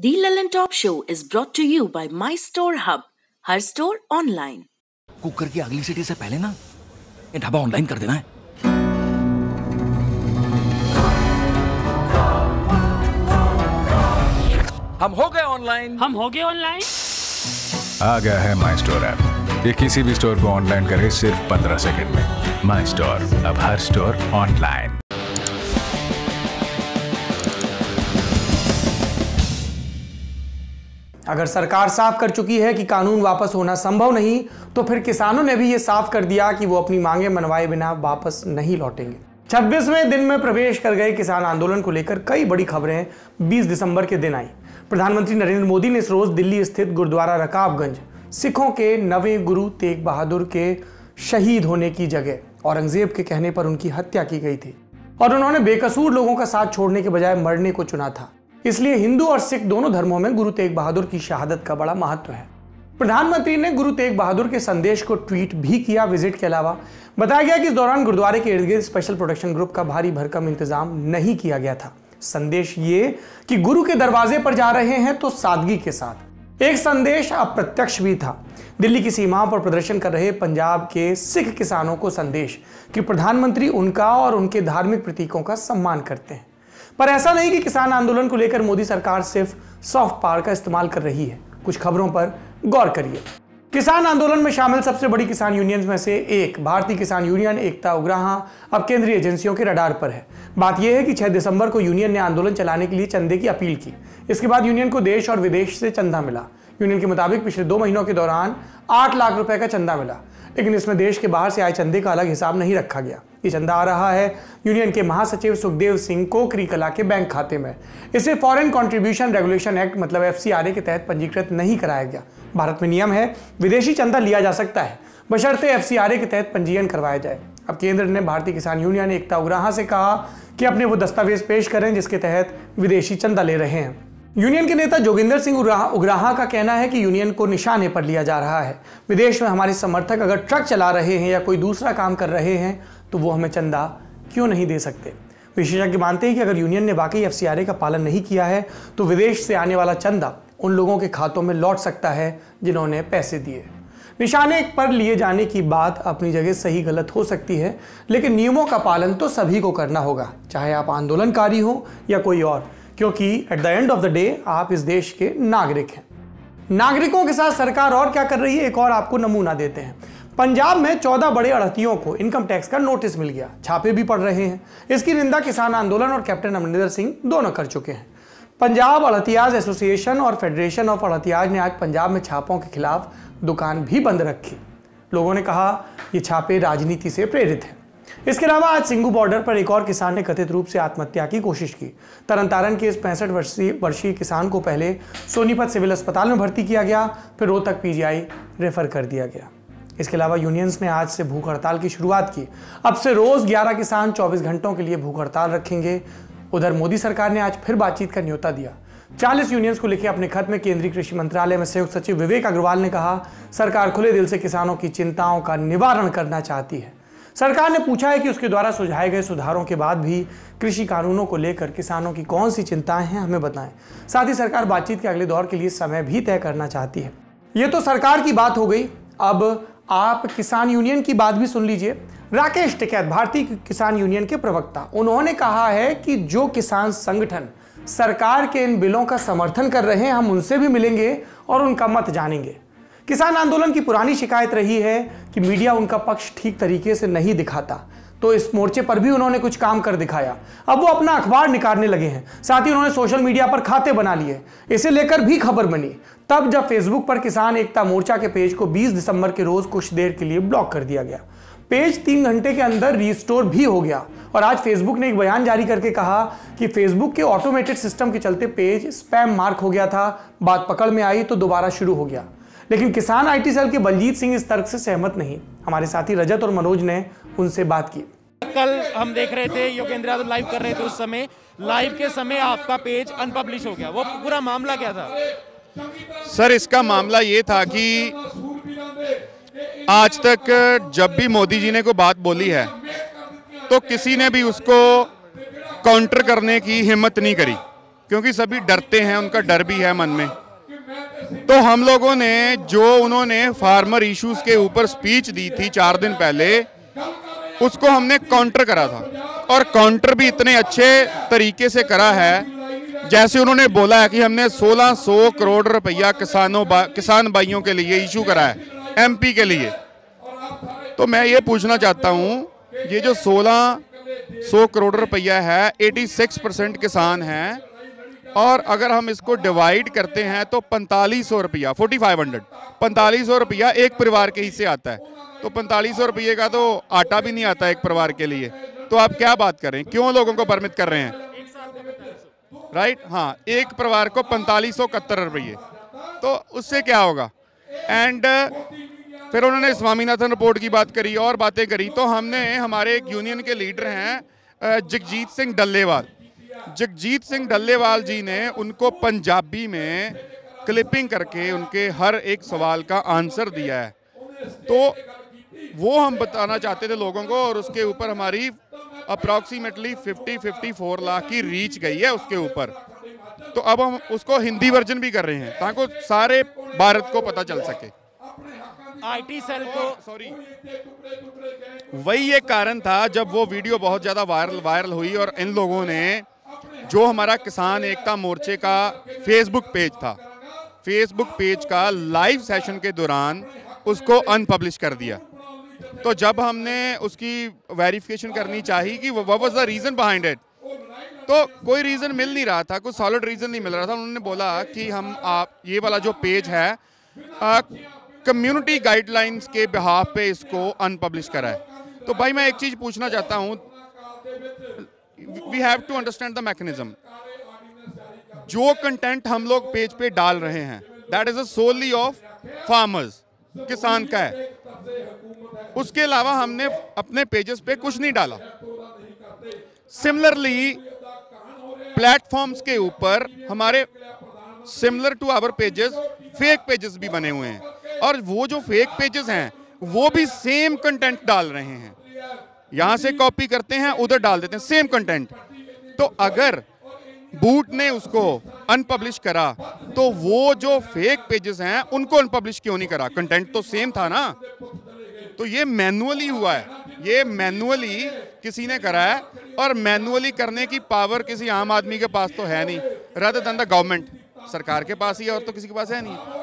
The London Top Show is brought to you by My Store Hub, हर store online cooker की अगली city से पहले ना ये ढाबा ऑनलाइन कर देना है हम हो गए ऑनलाइन हम हो गए ऑनलाइन आ गया है माई स्टोर ऐप ये किसी भी स्टोर को ऑनलाइन करे सिर्फ पंद्रह सेकंड में माई स्टोर अब हर स्टोर ऑनलाइन अगर सरकार साफ कर चुकी है कि कानून वापस होना संभव नहीं तो फिर किसानों ने भी ये साफ कर दिया कि वो अपनी मांगे मनवाए बिना वापस नहीं लौटेंगे छब्बीसवें दिन में प्रवेश कर गए किसान आंदोलन को लेकर कई बड़ी खबरें 20 दिसंबर के दिन आई प्रधानमंत्री नरेंद्र मोदी ने इस रोज दिल्ली स्थित गुरुद्वारा रकाबगंज सिखों के नवे गुरु तेग बहादुर के शहीद होने की जगह औरंगजेब के कहने पर उनकी हत्या की गई थी और उन्होंने बेकसूर लोगों का साथ छोड़ने के बजाय मरने को चुना था इसलिए हिंदू और सिख दोनों धर्मों में गुरु तेग बहादुर की शहादत का बड़ा महत्व है प्रधानमंत्री ने गुरु तेग बहादुर के संदेश को ट्वीट भी किया विजिट के अलावा बताया गया कि इस दौरान गुरुद्वारे के इर्द गिर्द स्पेशल प्रोटेक्शन ग्रुप का भारी भरकम इंतजाम नहीं किया गया था संदेश ये कि गुरु के दरवाजे पर जा रहे हैं तो सादगी के साथ एक संदेश अप्रत्यक्ष भी था दिल्ली की सीमाओं पर प्रदर्शन कर रहे पंजाब के सिख किसानों को संदेश कि प्रधानमंत्री उनका और उनके धार्मिक प्रतीकों का सम्मान करते हैं पर ऐसा नहीं कि किसान आंदोलन को लेकर मोदी सरकार सिर्फ सॉफ्ट पावर का इस्तेमाल कर रही है कुछ खबरों पर गौर करिए किसान आंदोलन में शामिल सबसे बड़ी किसान यूनियन में से एक भारतीय किसान यूनियन एकता उग्राहा अब केंद्रीय एजेंसियों के रडार पर है बात यह है कि 6 दिसंबर को यूनियन ने आंदोलन चलाने के लिए चंदे की अपील की इसके बाद यूनियन को देश और विदेश से चंदा मिला यूनियन के मुताबिक पिछले दो महीनों के दौरान आठ लाख रुपए का चंदा मिला लेकिन इसमें देश के बाहर से आए चंदे का अलग हिसाब नहीं रखा गया ये चंदा आ रहा है यूनियन के महासचिव सुखदेव सिंह कोकरी कला के बैंक खाते में इसे फॉरेन कंट्रीब्यूशन रेगुलेशन एक्ट मतलब एफ के तहत पंजीकृत नहीं कराया गया भारत में नियम है विदेशी चंदा लिया जा सकता है बशर्ते एफ के तहत पंजीयन करवाया जाए अब केंद्र ने भारतीय किसान यूनियन एकता उग्राह से कहा कि अपने वो दस्तावेज पेश करें जिसके तहत विदेशी चंदा ले रहे हैं यूनियन के नेता जोगिंदर सिंह उग्राहा का कहना है कि यूनियन को निशाने पर लिया जा रहा है विदेश में हमारे समर्थक अगर ट्रक चला रहे हैं या कोई दूसरा काम कर रहे हैं तो वो हमें चंदा क्यों नहीं दे सकते विशेषज्ञ मानते हैं कि अगर यूनियन ने वाकई एफ का पालन नहीं किया है तो विदेश से आने वाला चंदा उन लोगों के खातों में लौट सकता है जिन्होंने पैसे दिए निशाने पर लिए जाने की बात अपनी जगह सही गलत हो सकती है लेकिन नियमों का पालन तो सभी को करना होगा चाहे आप आंदोलनकारी हो या कोई और क्योंकि at the end of the day आप इस देश के नागरिक हैं नागरिकों के साथ सरकार और क्या कर रही है एक और आपको नमूना देते हैं पंजाब में चौदह बड़े अड़तियों को इनकम टैक्स का नोटिस मिल गया छापे भी पड़ रहे हैं इसकी निंदा किसान आंदोलन और कैप्टन अमरिंदर सिंह दोनों कर चुके हैं पंजाब अड़तियाज एसोसिएशन और फेडरेशन ऑफ अड़तियाज ने आज पंजाब में छापों के खिलाफ दुकान भी बंद रखी लोगों ने कहा ये छापे राजनीति से प्रेरित हैं इसके अलावा आज सिंगू बॉर्डर पर एक और किसान ने कथित रूप से आत्महत्या की कोशिश की तरन तारण के इस पैंसठ वर्षीय वर्षीय किसान को पहले सोनीपत सिविल अस्पताल में भर्ती किया गया फिर रोहतक पीजीआई रेफर कर दिया गया इसके अलावा यूनियंस ने आज से भूख हड़ताल की शुरुआत की अब से रोज 11 किसान 24 घंटों के लिए भूख हड़ताल रखेंगे उधर मोदी सरकार ने आज फिर बातचीत का न्योता दिया 40 यूनियंस को लिखे अपने खत में केंद्रीय कृषि मंत्रालय में संयुक्त सचिव विवेक अग्रवाल ने कहा सरकार खुले दिल से किसानों की चिंताओं का निवारण करना चाहती है सरकार ने पूछा है कि उसके द्वारा सुझाए गए सुधारों के बाद भी कृषि कानूनों को लेकर किसानों की कौन सी चिंताएं हैं हमें बताएं साथ ही सरकार बातचीत के अगले दौर के लिए समय भी तय करना चाहती है ये तो सरकार की बात हो गई अब आप किसान यूनियन की बात भी सुन लीजिए राकेश टिकैत भारतीय किसान यूनियन के प्रवक्ता उन्होंने कहा है कि जो किसान संगठन सरकार के इन बिलों का समर्थन कर रहे हैं हम उनसे भी मिलेंगे और उनका मत जानेंगे किसान आंदोलन की पुरानी शिकायत रही है कि मीडिया उनका पक्ष ठीक तरीके से नहीं दिखाता तो इस मोर्चे पर भी उन्होंने कुछ काम कर दिखाया अब वो अपना अखबार निकालने लगे हैं साथ ही उन्होंने सोशल मीडिया पर खाते बना लिए इसे लेकर भी खबर बनी तब जब फेसबुक पर किसान एकता मोर्चा के पेज को 20 दिसंबर के रोज कुछ देर के लिए ब्लॉक कर दिया गया पेज तीन घंटे के अंदर रिस्टोर भी हो गया और आज फेसबुक ने एक बयान जारी करके कहा कि फेसबुक के ऑटोमेटेड सिस्टम के चलते पेज स्पैम मार्क हो गया था बात पकड़ में आई तो दोबारा शुरू हो गया लेकिन किसान आईटी सेल के बलजीत सिंह इस तर्क से सहमत नहीं हमारे साथी रजत और मनोज ने उनसे बात की कल हम देख रहे थे योगेंद्र यादव लाइव कर रहे थे उस समय लाइव के समय आपका पेज अनपब्लिश हो गया वो पूरा मामला क्या था सर इसका मामला ये था कि आज तक जब भी मोदी जी ने को बात बोली है तो किसी ने भी उसको काउंटर करने की हिम्मत नहीं करी क्योंकि सभी डरते हैं उनका डर भी है मन में तो हम लोगों ने जो उन्होंने फार्मर इश्यूज के ऊपर स्पीच दी थी चार दिन पहले उसको हमने काउंटर करा था और काउंटर भी इतने अच्छे तरीके से करा है जैसे उन्होंने बोला है कि हमने 1600 करोड़ रुपया किसानों बा, किसान भाइयों के लिए इशू करा है एमपी के लिए तो मैं ये पूछना चाहता हूँ ये जो 1600 करोड़ रुपया है 86 परसेंट किसान हैं और अगर हम इसको डिवाइड करते हैं तो पैंतालीस सौ रुपया फोर्टी फाइव हंड्रेड पैंतालीस सौ रुपया एक परिवार के हिस्से आता है तो पैंतालीस सौ रुपये का तो आटा भी नहीं आता एक परिवार के लिए तो आप क्या बात कर रहे हैं क्यों लोगों को परमिट कर रहे हैं राइट हाँ एक परिवार को पैंतालीस सौ इकहत्तर रुपये तो उससे क्या होगा एंड फिर उन्होंने स्वामीनाथन रिपोर्ट की बात करी और बातें करी तो हमने हमारे एक यूनियन के लीडर हैं जगजीत सिंह डल्लेवाल जगजीत सिंह डल्लेवाल जी ने उनको पंजाबी में क्लिपिंग करके उनके हर एक सवाल का आंसर दिया है तो वो हम बताना चाहते थे लोगों को और उसके ऊपर हमारी अप्रॉक्सीमेटली 50 54 लाख की रीच गई है उसके ऊपर तो अब हम उसको हिंदी वर्जन भी कर रहे हैं ताकि सारे भारत को पता चल सके आईटी सेल को सॉरी वही एक कारण था जब वो वीडियो बहुत ज़्यादा वायरल वायरल हुई और इन लोगों ने जो हमारा किसान एकता मोर्चे का फेसबुक पेज था फेसबुक पेज का लाइव सेशन के दौरान उसको अनपब्लिश कर दिया तो जब हमने उसकी वेरिफिकेशन करनी चाहिए कि what was the reason behind it तो कोई रीज़न मिल नहीं रहा था कोई सॉलिड रीज़न नहीं मिल रहा था उन्होंने बोला कि हम आप ये वाला जो पेज है कम्युनिटी गाइडलाइंस के बिहाफ पे इसको अनपब्लिश कराए तो भाई मैं एक चीज़ पूछना चाहता हूँ we have to understand the mechanism जो कंटेंट हम लोग पेज पे डाल रहे हैं that is solely of farmers किसान का है उसके अलावा हमने अपने पेजेस पे कुछ नहीं डाला सिमिलरली प्लेटफॉर्म्स के ऊपर हमारे similar to our pages fake pages भी बने हुए हैं और वो जो फेक पेजेस हैं वो भी सेम कंटेंट डाल रहे हैं यहां से कॉपी करते हैं उधर डाल देते हैं सेम कंटेंट तो अगर बूट ने उसको अनपब्लिश करा तो वो जो फेक पेजेस हैं उनको अनपब्लिश क्यों नहीं करा कंटेंट तो सेम था ना तो ये मैनुअली हुआ है ये मैनुअली किसी ने करा है और मैनुअली करने की पावर किसी आम आदमी के पास तो है नहीं रदर द गवर्नमेंट सरकार के पास ही है और तो किसी के पास है नहीं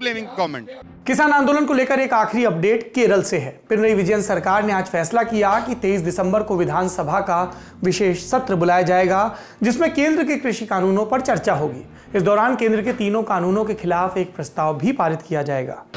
ब्लेमिंग गवर्नमेंट किसान आंदोलन को लेकर एक आखिरी अपडेट केरल से है पिनरई विजयन सरकार ने आज फैसला किया कि 23 दिसंबर को विधानसभा का विशेष सत्र बुलाया जाएगा जिसमें केंद्र के कृषि कानूनों पर चर्चा होगी इस दौरान केंद्र के तीनों कानूनों के खिलाफ एक प्रस्ताव भी पारित किया जाएगा